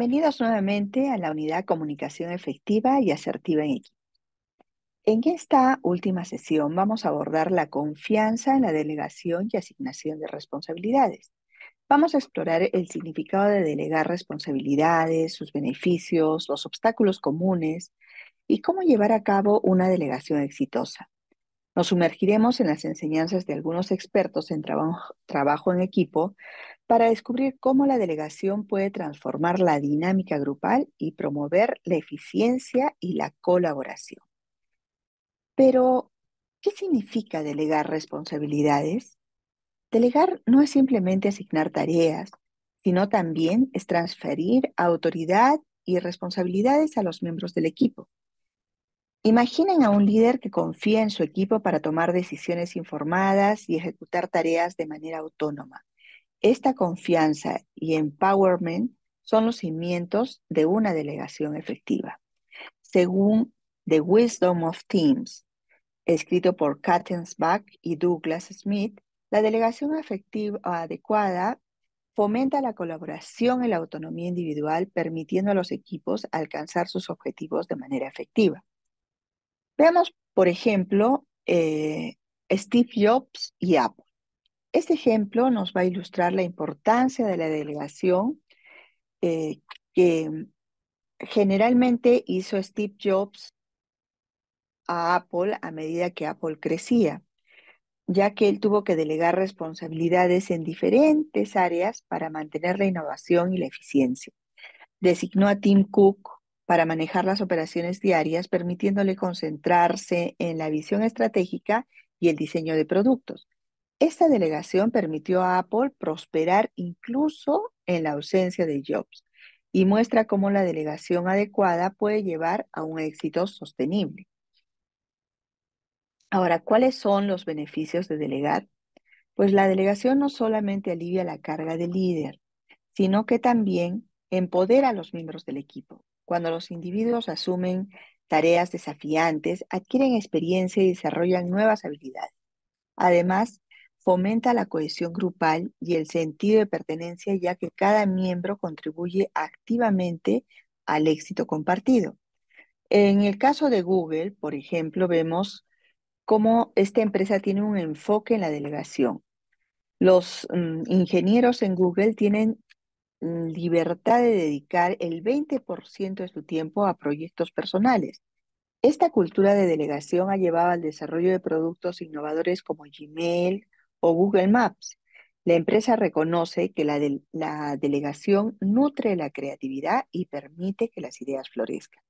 Bienvenidos nuevamente a la unidad Comunicación Efectiva y Asertiva en Equipo. En esta última sesión vamos a abordar la confianza en la delegación y asignación de responsabilidades. Vamos a explorar el significado de delegar responsabilidades, sus beneficios, los obstáculos comunes y cómo llevar a cabo una delegación exitosa. Nos sumergiremos en las enseñanzas de algunos expertos en trabajo, trabajo en equipo para descubrir cómo la delegación puede transformar la dinámica grupal y promover la eficiencia y la colaboración. Pero, ¿qué significa delegar responsabilidades? Delegar no es simplemente asignar tareas, sino también es transferir autoridad y responsabilidades a los miembros del equipo. Imaginen a un líder que confía en su equipo para tomar decisiones informadas y ejecutar tareas de manera autónoma. Esta confianza y empowerment son los cimientos de una delegación efectiva. Según The Wisdom of Teams, escrito por Kattensbach y Douglas Smith, la delegación efectiva adecuada fomenta la colaboración y la autonomía individual, permitiendo a los equipos alcanzar sus objetivos de manera efectiva. Veamos, por ejemplo, eh, Steve Jobs y Apple. Este ejemplo nos va a ilustrar la importancia de la delegación eh, que mm, generalmente hizo Steve Jobs a Apple a medida que Apple crecía, ya que él tuvo que delegar responsabilidades en diferentes áreas para mantener la innovación y la eficiencia. Designó a Tim Cook para manejar las operaciones diarias, permitiéndole concentrarse en la visión estratégica y el diseño de productos. Esta delegación permitió a Apple prosperar incluso en la ausencia de Jobs y muestra cómo la delegación adecuada puede llevar a un éxito sostenible. Ahora, ¿cuáles son los beneficios de delegar? Pues la delegación no solamente alivia la carga del líder, sino que también empodera a los miembros del equipo. Cuando los individuos asumen tareas desafiantes, adquieren experiencia y desarrollan nuevas habilidades. Además, fomenta la cohesión grupal y el sentido de pertenencia ya que cada miembro contribuye activamente al éxito compartido. En el caso de Google, por ejemplo, vemos cómo esta empresa tiene un enfoque en la delegación. Los mm, ingenieros en Google tienen mm, libertad de dedicar el 20% de su tiempo a proyectos personales. Esta cultura de delegación ha llevado al desarrollo de productos innovadores como Gmail, o Google Maps. La empresa reconoce que la, delegación nutre la creatividad y permite que las ideas florezcan.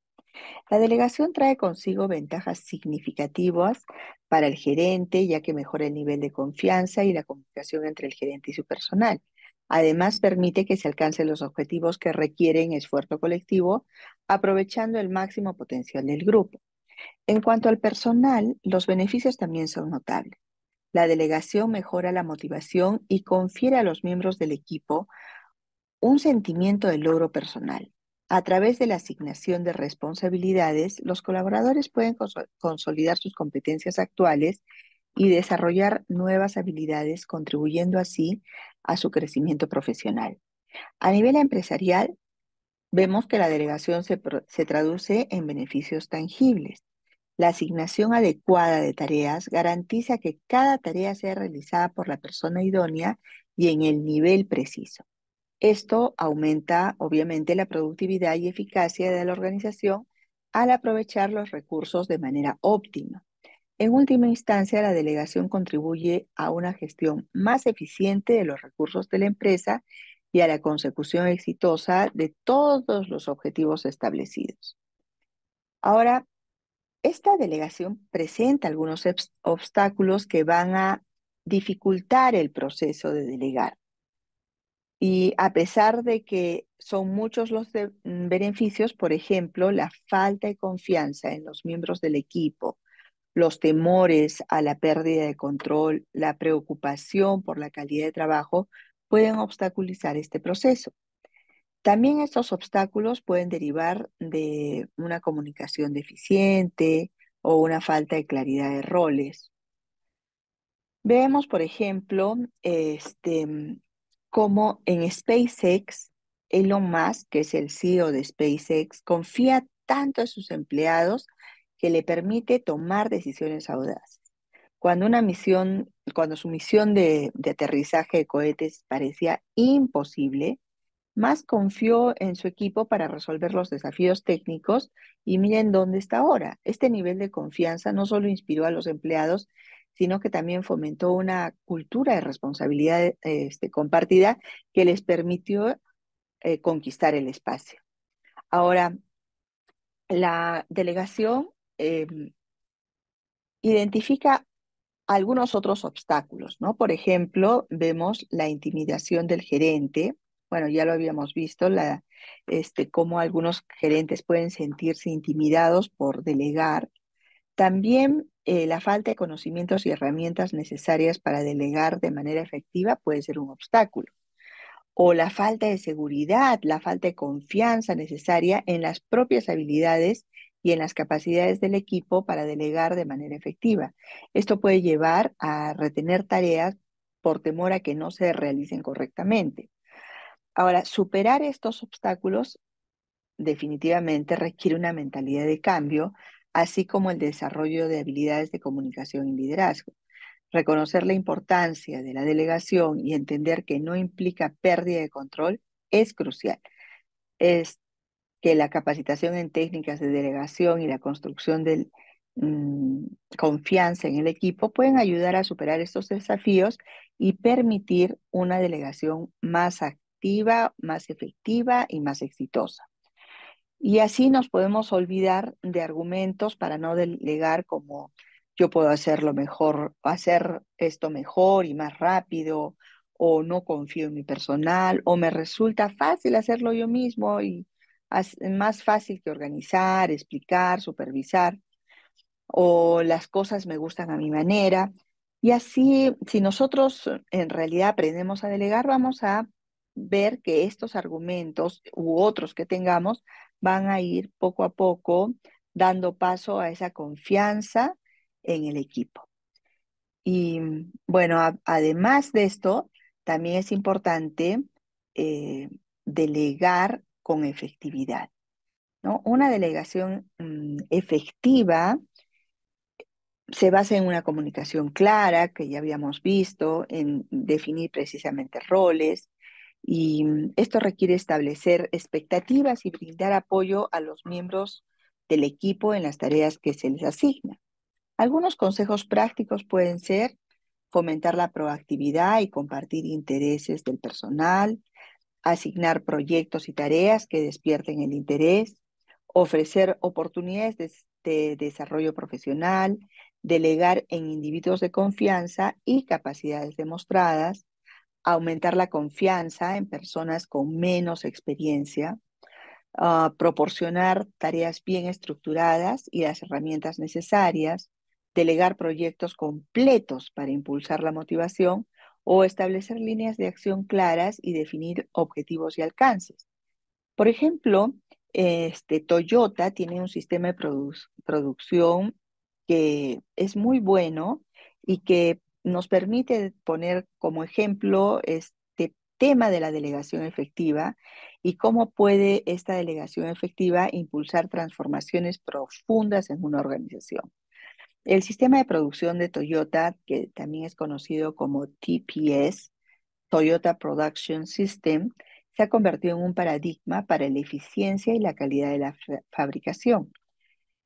La delegación trae consigo ventajas significativas para el gerente, ya que mejora el nivel de confianza y la comunicación entre el gerente y su personal. Además, permite que se alcancen los objetivos que requieren esfuerzo colectivo, aprovechando el máximo potencial del grupo. En cuanto al personal, los beneficios también son notables. La delegación mejora la motivación y confiere a los miembros del equipo un sentimiento de logro personal. A través de la asignación de responsabilidades, los colaboradores pueden consolidar sus competencias actuales y desarrollar nuevas habilidades, contribuyendo así a su crecimiento profesional. A nivel empresarial, vemos que la delegación se traduce en beneficios tangibles. La asignación adecuada de tareas garantiza que cada tarea sea realizada por la persona idónea y en el nivel preciso. Esto aumenta obviamente la productividad y eficacia de la organización al aprovechar los recursos de manera óptima. En última instancia, la delegación contribuye a una gestión más eficiente de los recursos de la empresa y a la consecución exitosa de todos los objetivos establecidos. Ahora esta delegación presenta algunos obstáculos que van a dificultar el proceso de delegar. Y a pesar de que son muchos los mm, beneficios, por ejemplo, la falta de confianza en los miembros del equipo, los temores a la pérdida de control, la preocupación por la calidad de trabajo, pueden obstaculizar este proceso. También estos obstáculos pueden derivar de una comunicación deficiente o una falta de claridad de roles. Vemos, por ejemplo, este, mm, cómo en SpaceX, Elon Musk, que es el CEO de SpaceX, confía tanto en sus empleados que le permite tomar decisiones audaces. Cuando una misión, cuando su misión de aterrizaje de cohetes parecía imposible, más confió en su equipo para resolver los desafíos técnicos y miren dónde está ahora. Este nivel de confianza no solo inspiró a los empleados, sino que también fomentó una cultura de responsabilidad este, compartida que les permitió eh, conquistar el espacio. Ahora, la delegación em, identifica algunos otros obstáculos, ¿no? Por ejemplo, vemos la intimidación del gerente, bueno, ya lo habíamos visto, la, este, cómo algunos gerentes pueden sentirse intimidados por delegar. También eh, la falta de conocimientos y herramientas necesarias para delegar de manera efectiva puede ser un obstáculo. O la falta de seguridad, la falta de confianza necesaria en las propias habilidades y en las capacidades del equipo para delegar de manera efectiva. Esto puede llevar a retener tareas por temor a que no se realicen correctamente. Ahora, superar estos obstáculos definitivamente requiere una mentalidad de cambio, así como el desarrollo de habilidades de comunicación y liderazgo. Reconocer la importancia de la delegación y entender que no implica pérdida de control es crucial. Es que la capacitación en técnicas de delegación y la construcción de mm, confianza en el equipo pueden ayudar a superar estos desafíos y permitir una delegación más activa más efectiva y más exitosa. Y así nos podemos olvidar de argumentos para no delegar como yo puedo hacerlo mejor, hacer esto mejor y más rápido, o no confío en mi personal, o me resulta fácil hacerlo yo mismo y más fácil que organizar, explicar, supervisar, o las cosas me gustan a mi manera. Y así, si nosotros en realidad aprendemos a delegar, vamos a ver que estos argumentos u otros que tengamos van a ir poco a poco dando paso a esa confianza en el equipo. Y mm, bueno, además de esto, también es importante eh, delegar con efectividad. ¿no? Una delegación mm, efectiva se basa en una comunicación clara, que ya habíamos visto, en definir precisamente roles, y mm, esto requiere establecer expectativas y brindar apoyo a los miembros del equipo en las tareas que se les asigna. Algunos consejos prácticos pueden ser fomentar la proactividad y compartir intereses del personal, asignar proyectos y tareas que despierten el interés, ofrecer oportunidades de, desarrollo profesional, delegar en individuos de confianza y capacidades demostradas, aumentar la confianza en personas con menos experiencia, ah, proporcionar tareas bien estructuradas y las herramientas necesarias, delegar proyectos completos para impulsar la motivación o establecer líneas de acción claras y definir objetivos y alcances. Por ejemplo, este, Toyota tiene un sistema de producción que es muy bueno y que nos permite poner como ejemplo este tema de la delegación efectiva y cómo puede esta delegación efectiva impulsar transformaciones profundas en una organización. El sistema de producción de Toyota, que también es conocido como TPS, Toyota Production System, se ha convertido en un paradigma para la eficiencia y la calidad de la fabricación.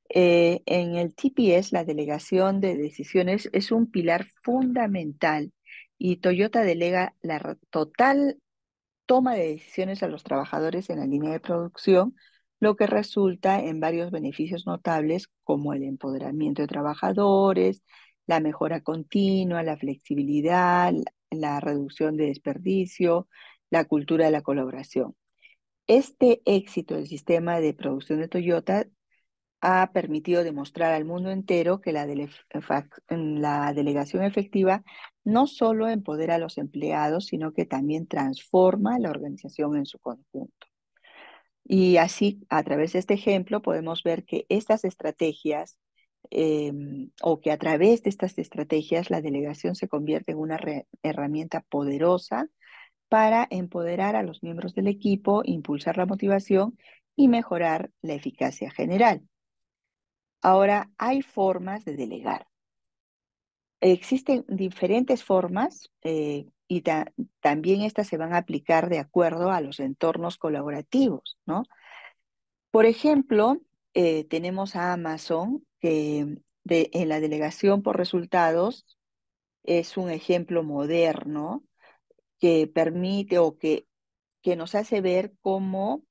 Eh, en el TPS, la delegación de decisiones es un pilar fundamental y Toyota delega la total toma de decisiones a los trabajadores en la línea de producción, lo que resulta en varios beneficios notables como el empoderamiento de trabajadores, la mejora continua, la flexibilidad, la reducción de desperdicio, la cultura de la colaboración. Este éxito del sistema de producción de Toyota ha permitido demostrar al mundo entero que la, delegación efectiva no solo empodera a los empleados, sino que también transforma la organización en su conjunto. Y así, a través de este ejemplo, podemos ver que estas estrategias, em, o que a través de estas estrategias, la delegación se convierte en una herramienta poderosa para empoderar a los miembros del equipo, impulsar la motivación y mejorar la eficacia general. Ahora, hay formas de delegar. Existen diferentes formas eh, y también estas se van a aplicar de acuerdo a los entornos colaborativos, ¿no? Por ejemplo, eh, tenemos a Amazon, que en la delegación por resultados es un ejemplo moderno que permite o que, que nos hace ver cómo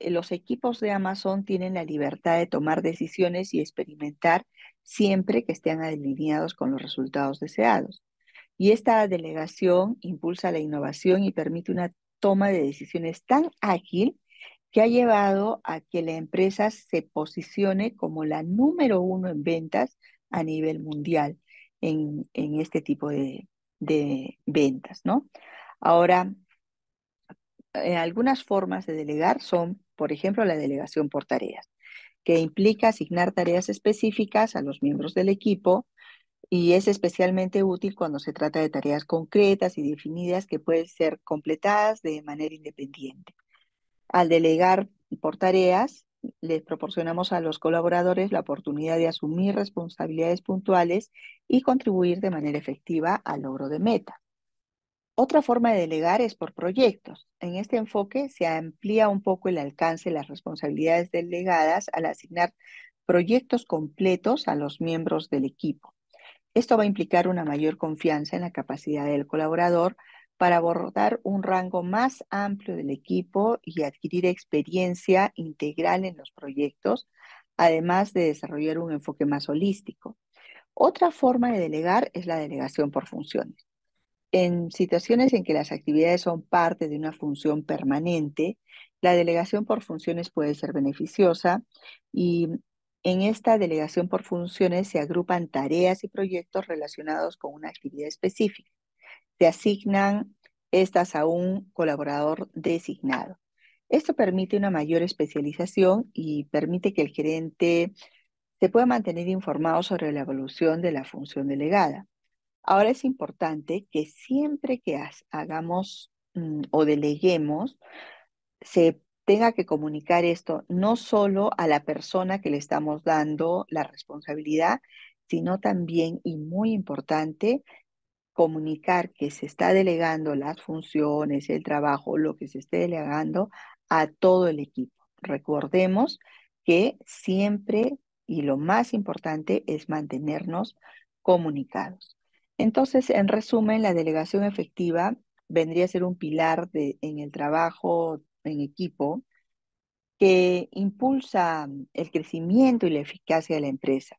eh, los equipos de Amazon tienen la libertad de tomar decisiones y experimentar siempre que estén alineados con los resultados deseados. Y esta delegación impulsa la innovación y permite una toma de decisiones tan ágil que ha llevado a que la empresa se posicione como la número uno en ventas a nivel mundial en, este tipo de, ventas, ¿no? Ahora, eh, algunas formas de delegar son por ejemplo, la delegación por tareas, que implica asignar tareas específicas a los miembros del equipo y es especialmente útil cuando se trata de tareas concretas y definidas que pueden ser completadas de manera independiente. Al delegar por tareas, les proporcionamos a los colaboradores la oportunidad de asumir responsabilidades puntuales y contribuir de manera efectiva al logro de meta. Otra forma de delegar es por proyectos. En este enfoque se amplía un poco el alcance de las responsabilidades delegadas al asignar proyectos completos a los miembros del equipo. Esto va a implicar una mayor confianza en la capacidad del colaborador para abordar un rango más amplio del equipo y adquirir experiencia integral en los proyectos, además de desarrollar un enfoque más holístico. Otra forma de delegar es la delegación por funciones. En situaciones en que las actividades son parte de una función permanente, la delegación por funciones puede ser beneficiosa y en esta delegación por funciones se agrupan tareas y proyectos relacionados con una actividad específica. Se asignan estas a un colaborador designado. Esto permite una mayor especialización y permite que el gerente se pueda mantener informado sobre la evolución de la función delegada. Ahora es importante que siempre que hagamos mm, o deleguemos, se tenga que comunicar esto no solo a la persona que le estamos dando la responsabilidad, sino también, y muy importante, comunicar que se está delegando las funciones, el trabajo, lo que se esté delegando a todo el equipo. Recordemos que siempre y lo más importante es mantenernos comunicados. Entonces, en resumen, la delegación efectiva vendría a ser un pilar en el trabajo en equipo que impulsa mm, el crecimiento y la eficacia de la empresa.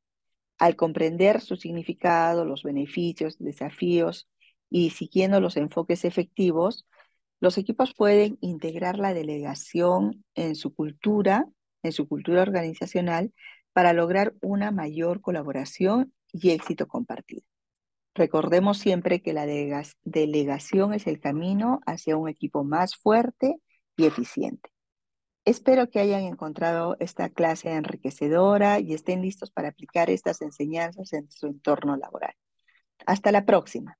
Al comprender su significado, los beneficios, desafíos y siguiendo los enfoques efectivos, los equipos pueden integrar la delegación en su cultura, en su cultura organizacional, para lograr una mayor colaboración y éxito compartido. Recordemos siempre que la delegación es el camino hacia un equipo más fuerte y eficiente. Espero que hayan encontrado esta clase enriquecedora y estén listos para aplicar estas enseñanzas en su entorno laboral. Hasta la próxima.